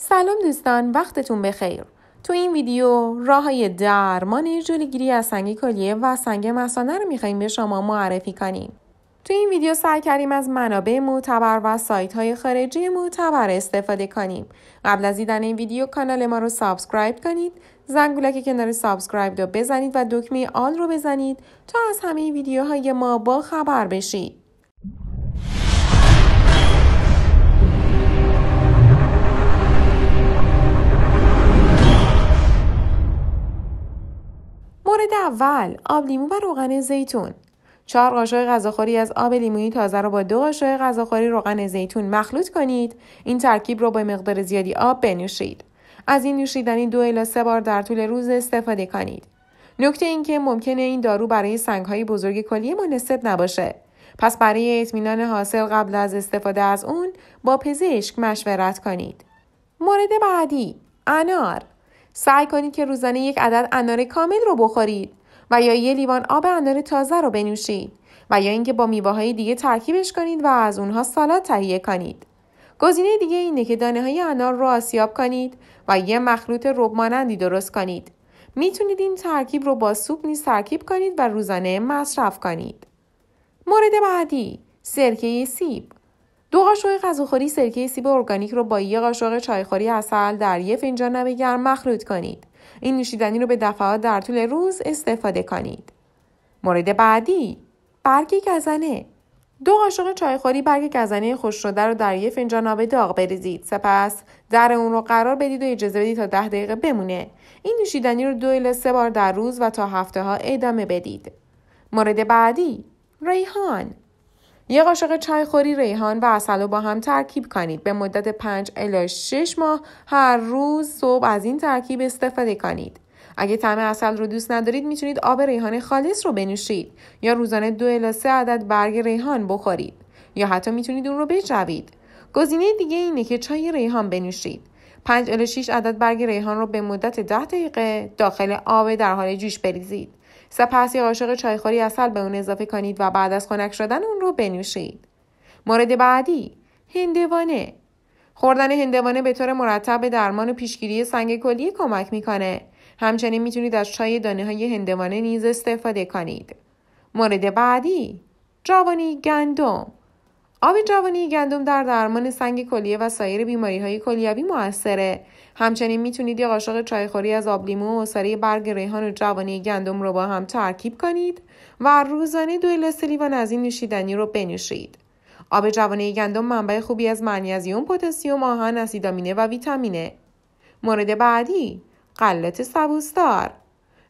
سلام دوستان وقتتون بخیر تو این ویدیو راه های درمان جلوگیری از سنگ کلیه و سنگ مثانه رو میخواییم به شما معرفی کنیم تو این ویدیو سعی کردیم از منابع معتبر و سایت های خارجی معتبر استفاده کنیم قبل از دیدن این ویدیو کانال ما رو سابسکرایب کنید زنگولک کنار سابسکرایب رو بزنید و دکمه آل رو بزنید تا از همه ویدیوهای ما با خبر بشید مورد اول آب لیمو و روغن زیتون چهار قاشق غذاخوری از آب لیمویی تازه را با دو قاشق غذاخوری روغن زیتون مخلوط کنید این ترکیب را با مقدار زیادی آب بنوشید از این نوشیدنی دو الی سه بار در طول روز استفاده کنید نکته اینکه ممکنه این دارو برای سنگهای بزرگ کلیه مناسب نباشه پس برای اطمینان حاصل قبل از استفاده از اون با پزشک مشورت کنید مورد بعدی انار سعی کنید که روزانه یک عدد انار کامل رو بخورید و یا یه لیوان آب انار تازه رو بنوشید و یا اینکه با میوه‌های دیگه ترکیبش کنید و از اونها سالاد تهیه کنید. گزینه دیگه اینه که دانه های انار رو آسیاب کنید و یه مخلوط رب مانندی درست کنید. میتونید این ترکیب رو با سوپ نیز ترکیب کنید و روزانه مصرف کنید. مورد بعدی سرکه سیب دو قاشق غذاخوری سرکه سیب ارگانیک رو با یک قاشق چایخوری اصل در یه فنجان نم گرم مخلوط کنید. این نوشیدنی رو به دفعات در طول روز استفاده کنید. مورد بعدی برگ گزنه دو قاشق چایخوری برگ گزنه خوش رو در یه فنجان آب داغ بریزید سپس در اون رو قرار بدید و اجازه بدید تا ده دقیقه بمونه این نوشیدنی رو دو الی سه بار در روز و تا هفته ها ادامه بدید مورد بعدی ریحان یه قاشق چایخوری ریحان و اصل رو با هم ترکیب کنید به مدت 5 الا 6 ماه هر روز صبح از این ترکیب استفاده کنید اگه طعم اصل رو دوست ندارید میتونید آب ریحان خالص رو بنوشید یا روزانه 2 الا 3 عدد برگ ریحان بخورید یا حتی میتونید اون رو بجوید گزینه دیگه اینه که چای ریحان بنوشید 5 الا 6 عدد برگ ریحان رو به مدت 10 دقیقه داخل آب در حال جوش بریزید سپس یه عاشق چایخوری اصل به اون اضافه کنید و بعد از خنک شدن اون رو بنوشید مورد بعدی هندوانه خوردن هندوانه به طور مرتب به درمان و پیشگیری سنگ کلیه کمک میکنه همچنین میتونید از چای دانه های هندوانه نیز استفاده کنید مورد بعدی جوانی گندم آب جوانی گندم در درمان سنگ کلیه و سایر بیماری های کلیوی موثره. همچنین میتونید یه قاشق چایخوری از آب لیمو و سری برگ ریحان و جوانی گندم رو با هم ترکیب کنید و روزانه دو الی لیوان از این نوشیدنی رو بنوشید. آب جوانه گندم منبع خوبی از منیزیم، پتاسیم، آهن، اسیدامینه و ویتامینه. مورد بعدی غلات سبوسدار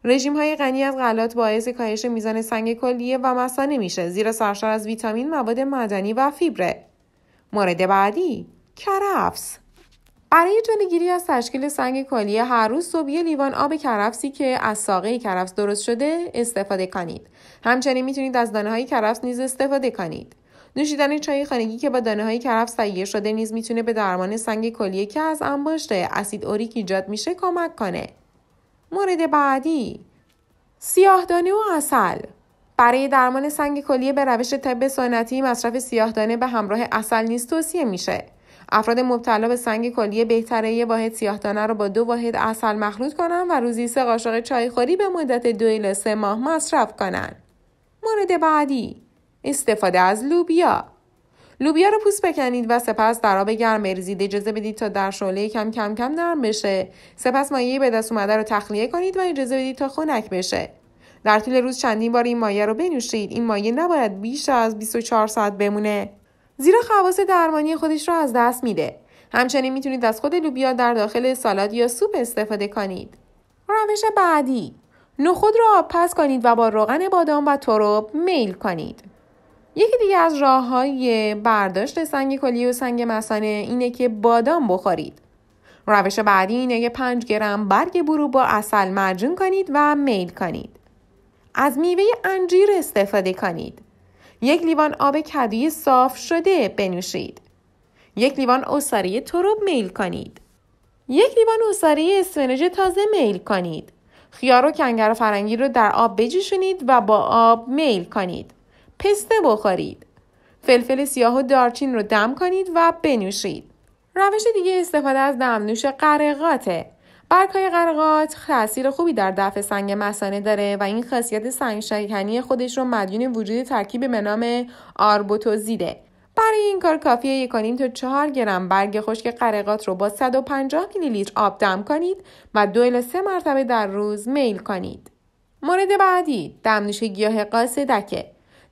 رژیم های غنی از غلات باعث کاهش میزان سنگ کلیه و مثانه میشه زیرا سرشار از ویتامین مواد معدنی و فیبره مورد بعدی کرفس برای جلوگیری از تشکیل سنگ کلیه هر روز صبح لیوان آب کرفسی که از ساقه کرفس درست شده استفاده کنید همچنین میتونید از دانه های کرفس نیز استفاده کنید نوشیدن چای خانگی که با دانه های کرفس تهیه شده نیز میتونه به درمان سنگ کلیه که از انباشت اسید اوریک ایجاد میشه کمک کنه مورد بعدی سیاهدانه و اصل برای درمان سنگ کلیه به روش طب سنتی مصرف سیاهدانه به همراه اصل نیز توصیه میشه افراد مبتلا به سنگ کلیه بهتره یه واحد سیاهدانه رو با دو واحد اصل مخلوط کنن و روزی سه قاشق چایخوری به مدت دو الی سه ماه مصرف کنن مورد بعدی استفاده از لوبیا لوبیا رو پوست بکنید و سپس در آب گرم بریزید اجازه بدید تا در شعله کم کم کم نرم بشه سپس مایه به دست اومده رو تخلیه کنید و اجازه بدید تا خنک بشه در طول روز چندین بار این مایه رو بنوشید این مایه نباید بیش از 24 ساعت بمونه زیرا خواص درمانی خودش رو از دست میده همچنین میتونید از خود لوبیا در داخل سالاد یا سوپ استفاده کنید روش بعدی نخود را آب پس کنید و با روغن بادام و تروب میل کنید یکی دیگه از راه های برداشت سنگ کلیه و سنگ مسانه اینه که بادام بخورید. روش بعدی اینه که 5 گرم برگ برو با اصل مرجون کنید و میل کنید. از میوه انجیر استفاده کنید. یک لیوان آب کدوی صاف شده بنوشید. یک لیوان اصاره تروب میل کنید. یک لیوان اصاره اسفنج تازه میل کنید. خیار و کنگر و فرنگی رو در آب بجوشونید و با آب میل کنید. پسته بخورید. فلفل سیاه و دارچین رو دم کنید و بنوشید. روش دیگه استفاده از دمنوش قرقاته. برکای قرقات تاثیر خوبی در دفع سنگ مسانه داره و این خاصیت سنگ شکنی خودش رو مدیون وجود ترکیب به نام آربوتوزیده. برای این کار کافیه یکانیم تا چهار گرم برگ خشک قرقات رو با 150 میلی لیتر آب دم کنید و دو الی سه مرتبه در روز میل کنید. مورد بعدی دمنوش گیاه قاصدکه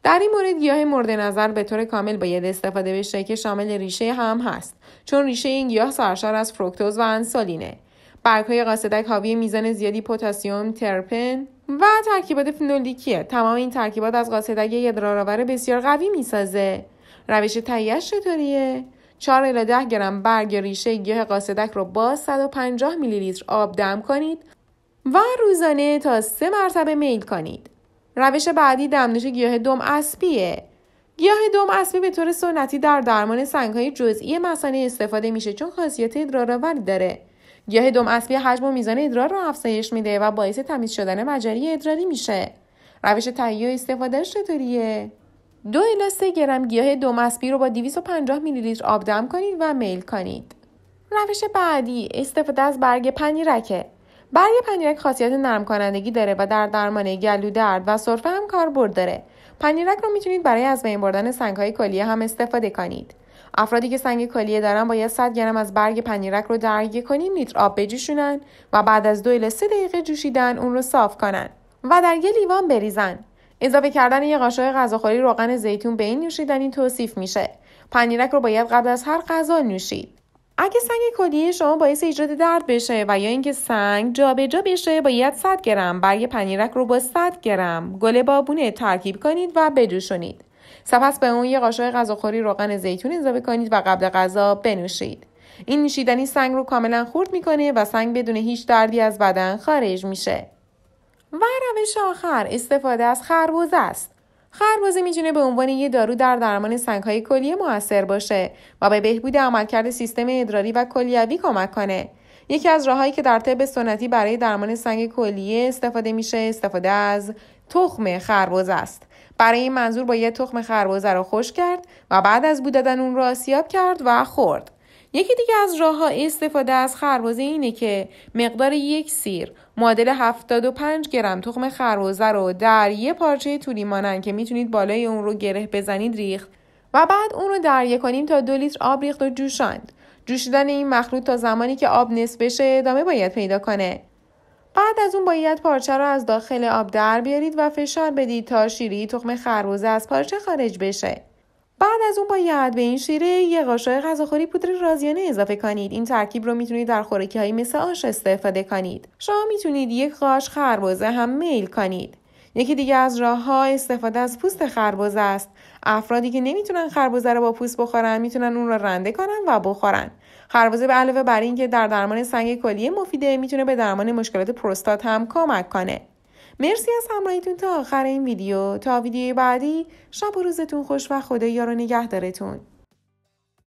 در این مورد گیاه مورد نظر به طور کامل باید استفاده بشه که شامل ریشه هم هست چون ریشه این گیاه سرشار از فروکتوز و انسولینه های قاصدک حاوی میزان زیادی پتاسیم ترپن و ترکیبات فنولیکیه تمام این ترکیبات از قاصدک یه بسیار قوی میسازه روش تهیهش چطوریه 4 الی 10 گرم برگ ریشه گیاه قاصدک رو با 150 میلی لیتر آب دم کنید و روزانه تا سه مرتبه میل کنید. روش بعدی دمنوش گیاه دوم اسبیه گیاه دوم اسبی به طور سنتی در درمان سنگهای جزئی مثانه استفاده میشه چون خاصیت ادرارآوری داره گیاه دوم اسبی حجم و میزان ادرار رو افزایش میده و باعث تمیز شدن مجاری ادراری میشه روش تهیه و استفادهش چطوریه دو الی سه گرم گیاه دوم اسبی رو با 250 میلی لیتر آب دم کنید و میل کنید روش بعدی استفاده از برگ پنیرکه برگ پنیرک خاصیت نرم کنندگی داره و در درمان گلو درد و سرفه هم کاربرد داره پنیرک رو میتونید برای از بین بردن سنگ های کلیه هم استفاده کنید افرادی که سنگ کلیه دارن باید 100 گرم از برگ پنیرک رو در یک لیتر آب بجوشونن و بعد از دو الی سه دقیقه جوشیدن اون رو صاف کنن و در یه لیوان بریزن اضافه کردن یه قاشق غذاخوری روغن زیتون به این نوشیدنی توصیف میشه پنیرک رو باید قبل از هر غذا نوشید اگه سنگ کلیه شما باعث ایجاد درد بشه و یا اینکه سنگ جابجا جا بشه باید 100 گرم برگ پنیرک رو با 100 گرم گل بابونه ترکیب کنید و بجوشونید سپس به اون یه قاشق غذاخوری روغن زیتون اضافه کنید و قبل غذا بنوشید این نوشیدنی سنگ رو کاملا خورد میکنه و سنگ بدون هیچ دردی از بدن خارج میشه و روش آخر استفاده از خربوزه است خربازه میتونه به عنوان یه دارو در درمان سنگهای کلیه موثر باشه و به بهبود عملکرد سیستم ادراری و کلیوی کمک کنه یکی از راههایی که در طب سنتی برای درمان سنگ کلیه استفاده میشه استفاده از تخم خربز است برای این منظور باید تخم خربوزه را خشک کرد و بعد از بو دادن اون را آسیاب کرد و خورد یکی دیگه از راه ها استفاده از خربوزه اینه که مقدار یک سیر معادل 75 گرم تخم خربوزه رو در یه پارچه طولی مانند که میتونید بالای اون رو گره بزنید ریخت و بعد اون رو دریه کنیم تا دو لیتر آب ریخت و جوشاند جوشیدن این مخلوط تا زمانی که آب نصف بشه ادامه باید پیدا کنه بعد از اون باید پارچه رو از داخل آب در بیارید و فشار بدید تا شیری تخم خربوزه از پارچه خارج بشه بعد از اون باید به این شیره یه قاشق غذاخوری پودر رازیانه اضافه کنید این ترکیب رو میتونید در خوراکی های مثل آش استفاده کنید شما میتونید یک قاش خربزه هم میل کنید یکی دیگه از راه ها استفاده از پوست خربزه است افرادی که نمیتونن خربزه رو با پوست بخورن میتونن اون رو رنده کنن و بخورن خربزه به علاوه بر اینکه در درمان سنگ کلیه مفیده میتونه به درمان مشکلات پروستات هم کمک کنه مرسی از همراهیتون تا آخر این ویدیو تا ویدیوی بعدی شب و روزتون خوش و خدا یارو نگه دارتون